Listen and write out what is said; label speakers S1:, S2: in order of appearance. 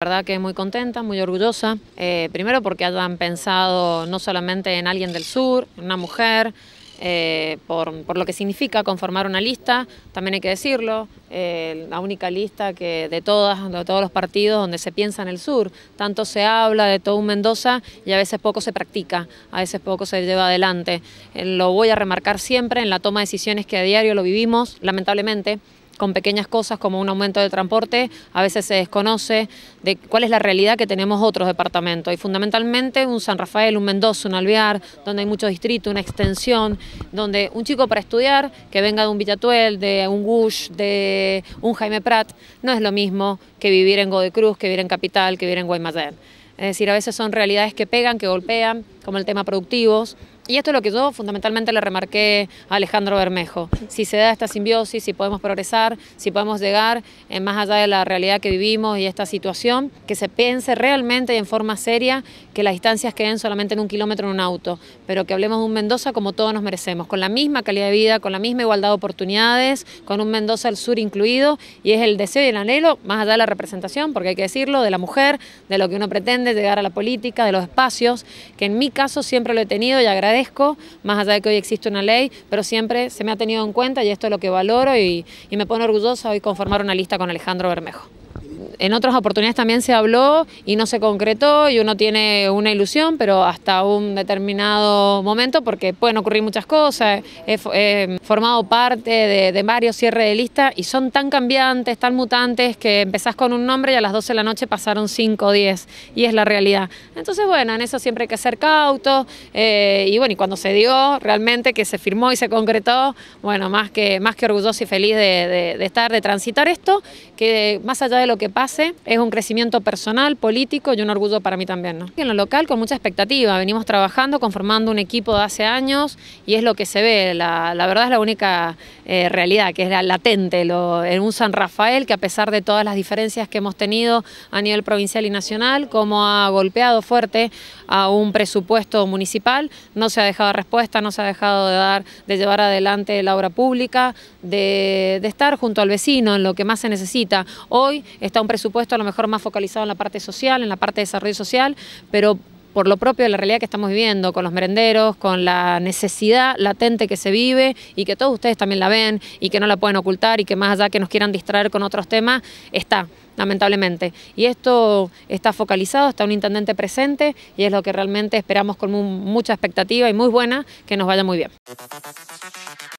S1: La verdad que muy contenta, muy orgullosa, eh, primero porque hayan pensado no solamente en alguien del sur, una mujer, eh, por, lo que significa conformar una lista, también hay que decirlo, eh, la única lista que de, todas, de todos los partidos donde se piensa en el sur, tanto se habla de todo un Mendoza y a veces poco se practica, a veces poco se lleva adelante. lo voy a remarcar siempre en la toma de decisiones que a diario lo vivimos, lamentablemente, con pequeñas cosas como un aumento de transporte, a veces se desconoce de cuál es la realidad que tenemos otros departamentos y fundamentalmente un San Rafael, un Mendoza, un Alvear, donde hay mucho distrito una extensión, donde un chico para estudiar que venga de un Villatuel, de un Gush, de un Jaime Prat, no es lo mismo que vivir en Godecruz, que vivir en Capital, que vivir en Guaymallén. Es decir, a veces son realidades que pegan, que golpean como el tema productivos. Y esto es lo que yo fundamentalmente le remarqué a Alejandro Bermejo. Si se da esta simbiosis, si podemos progresar, si podemos llegar eh, más allá de la realidad que vivimos y esta situación, que se piense realmente y en forma seria que las distancias queden solamente en un kilómetro en un auto, pero que hablemos de un Mendoza como todos nos merecemos, con la misma calidad de vida, con la misma igualdad de oportunidades, con un Mendoza al sur incluido, y es el deseo y el anhelo, más allá de la representación, porque hay que decirlo, de la mujer, de lo que uno pretende, llegar a la política, de los espacios, que en mi caso siempre lo he tenido y agradezco, más allá de que hoy existe una ley, pero siempre se me ha tenido en cuenta y esto es lo que valoro y, me pone orgullosa hoy conformar una lista con Alejandro Bermejo en otras oportunidades también se habló y no se concretó y uno tiene una ilusión, pero hasta un determinado momento, porque pueden ocurrir muchas cosas, he, eh, formado parte de, varios cierres de lista y son tan cambiantes, tan mutantes, que empezás con un nombre y a las 12 de la noche pasaron 5 o 10 y es la realidad. Entonces, bueno, en eso siempre hay que ser cautos eh, y bueno, y cuando se dio realmente que se firmó y se concretó, bueno, más que, más que orgulloso y feliz de, de estar, de transitar esto, que más allá de lo que pasa, es un crecimiento personal, político y un orgullo para mí también. En lo local con mucha expectativa, venimos trabajando, conformando un equipo de hace años y es lo que se ve, la, verdad es la única eh, realidad, que es la latente, en un San Rafael que a pesar de todas las diferencias que hemos tenido a nivel provincial y nacional, como ha golpeado fuerte a un presupuesto municipal, no se ha dejado respuesta, no se ha dejado de dar, de llevar adelante la obra pública, de, estar junto al vecino en lo que más se necesita. Hoy está un presupuesto a lo mejor más focalizado en la parte social, en la parte de desarrollo social, pero por lo propio de la realidad que estamos viviendo, con los merenderos, con la necesidad latente que se vive y que todos ustedes también la ven y que no la pueden ocultar y que más allá que nos quieran distraer con otros temas, está, lamentablemente. Y esto está focalizado, está un intendente presente y es lo que realmente esperamos con mucha expectativa y muy buena que nos vaya muy bien.